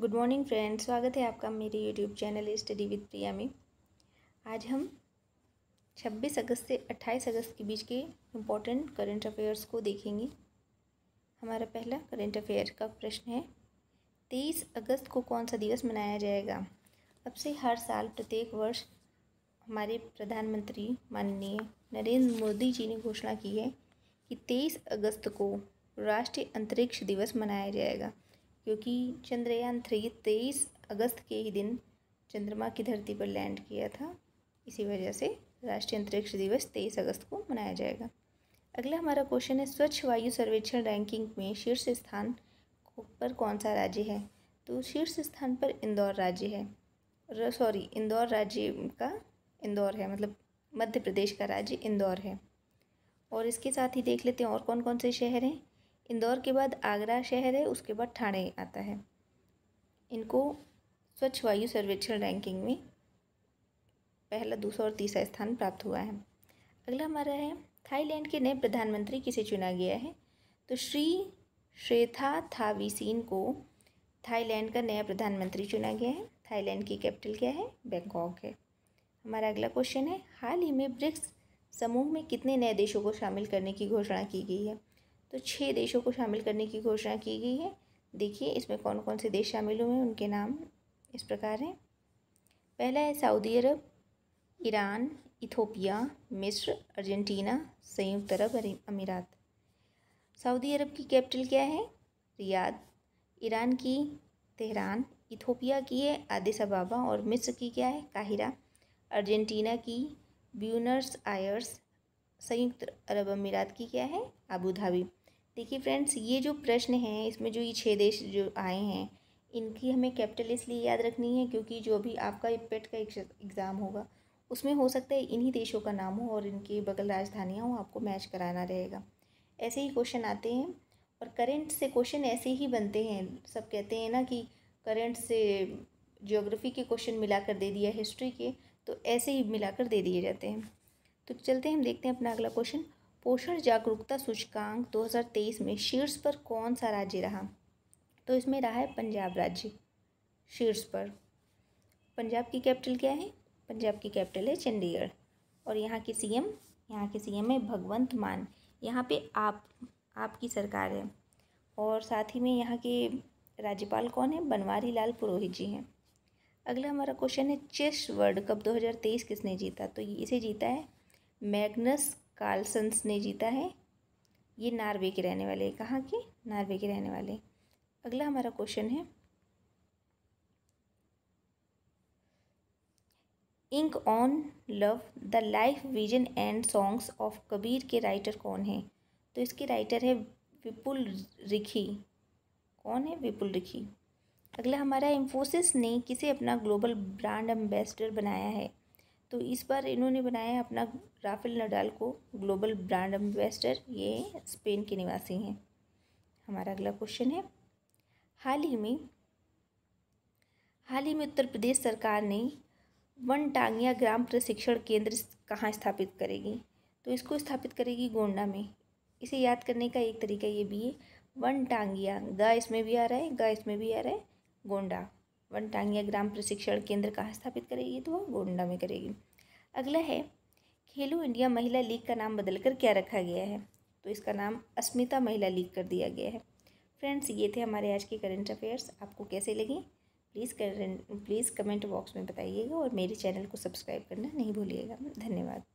good morning friend स्वागत है आपका मेरे YouTube channel study with Priya में आज हम 26 अगस्त से 28 अगस्त के बीच के इम्पोर्टेंट करंट अफेयर्स को देखेंगे हमारा पहला करंट अफेयर का प्रश्न है 23 अगस्त को कौन सा दिवस मनाया जाएगा अब से हर साल प्रत्येक वर्ष हमारे प्रधानमंत्री माननीय नरेंद्र मोदी जी ने घोषणा की है कि तेईस अगस्त को राष्ट्रीय अंतरिक्ष दिवस मनाया जाएगा क्योंकि चंद्रयान थ्री तेईस अगस्त के ही दिन चंद्रमा की धरती पर लैंड किया था इसी वजह से राष्ट्रीय अंतरिक्ष दिवस तेईस अगस्त को मनाया जाएगा अगला हमारा क्वेश्चन है स्वच्छ वायु सर्वेक्षण रैंकिंग में शीर्ष स्थान पर कौन सा राज्य है तो शीर्ष स्थान पर इंदौर राज्य है सॉरी इंदौर राज्य का इंदौर है मतलब मध्य प्रदेश का राज्य इंदौर है और इसके साथ ही देख लेते हैं और कौन कौन से शहर हैं इंदौर के बाद आगरा शहर है उसके बाद ठाणे आता है इनको स्वच्छ वायु सर्वेक्षण रैंकिंग में पहला दूसरा और तीसरा स्थान प्राप्त हुआ है अगला हमारा है थाईलैंड के नए प्रधानमंत्री किसे चुना गया है तो श्री श्रेथा थावीसीन को थाईलैंड का नया प्रधानमंत्री चुना गया है थाईलैंड की कैपिटल क्या है बैंकॉक है हमारा अगला क्वेश्चन है हाल ही में ब्रिक्स समूह में कितने नए देशों को शामिल करने की घोषणा की गई है तो छः देशों को शामिल करने की घोषणा की गई है देखिए इसमें कौन कौन से देश शामिल हुए हैं उनके नाम इस प्रकार हैं पहला है सऊदी अरब ईरान इथोपिया मिस्र अर्जेंटीना संयुक्त अरब अमीरात सऊदी अरब की कैपिटल क्या है रियाद ईरान की तेहरान इथोपिया की है आदिस अबाबा और मिस्र की क्या है काहिरा अर्जेंटीना की ब्यूनर्स आयर्स संयुक्त अरब अमीरात की क्या है अबू धाबी देखिए फ्रेंड्स ये जो प्रश्न है इसमें जो ये छः देश जो आए हैं इनकी हमें कैपिटल इसलिए याद रखनी है क्योंकि जो भी आपका पेट e का एग्ज़ाम होगा उसमें हो सकता है इन्हीं देशों का नाम हो और इनके बगल राजधानियाँ हो आपको मैच कराना रहेगा ऐसे ही क्वेश्चन आते हैं और करेंट से क्वेश्चन ऐसे ही बनते हैं सब कहते हैं ना कि करेंट से ज्योग्राफी के क्वेश्चन मिलाकर दे दिया हिस्ट्री के तो ऐसे ही मिलाकर दे दिए जाते हैं तो चलते हैं हम देखते हैं अपना अगला क्वेश्चन पोषण जागरूकता सूचकांक 2023 में शीर्ष पर कौन सा राज्य रहा तो इसमें रहा है पंजाब राज्य शीर्ष पर पंजाब की कैपिटल क्या है पंजाब की कैपिटल है चंडीगढ़ और यहाँ के सीएम यहाँ के सीएम है भगवंत मान यहाँ पे आप आपकी सरकार है और साथ ही में यहाँ के राज्यपाल कौन है बनवारी लाल पुरोहित जी हैं अगला हमारा क्वेश्चन है चेस वर्ल्ड कप 2023 किसने जीता तो इसे जीता है मैग्नस कार्लसन्स ने जीता है ये नार्वे के रहने वाले कहाँ के नार्वे के रहने वाले अगला हमारा क्वेश्चन है ink on love the life vision and songs of Kabir के राइटर कौन है तो इसके राइटर है विपुल रिखी कौन है विपुल रिखी अगला हमारा इन्फोसिस ने किसे अपना ग्लोबल ब्रांड एम्बेसडर बनाया है तो इस बार इन्होंने बनाया अपना राफेल नडाल को ग्लोबल ब्रांड एम्बेसडर ये स्पेन के निवासी हैं हमारा अगला क्वेश्चन है हाल ही में हाल ही में उत्तर प्रदेश सरकार ने वन टांगिया ग्राम प्रशिक्षण केंद्र कहाँ स्थापित करेगी तो इसको स्थापित करेगी गोंडा में इसे याद करने का एक तरीका ये भी है वन टांगिया ग इसमें भी आ रहा है ग इसमें भी आ रहा है गोंडा वनटांगिया ग्राम प्रशिक्षण केंद्र कहाँ स्थापित करेगी तो वह गोंडा में करेगी अगला है खेलो इंडिया महिला लीग का नाम बदलकर क्या रखा गया है तो इसका नाम अस्मिता महिला लीग कर दिया गया है फ्रेंड्स ये थे हमारे आज के करंट अफेयर्स आपको कैसे लगे please current please comment box में बताइएगा और मेरे चैनल को सब्सक्राइब करना नहीं भूलिएगा धन्यवाद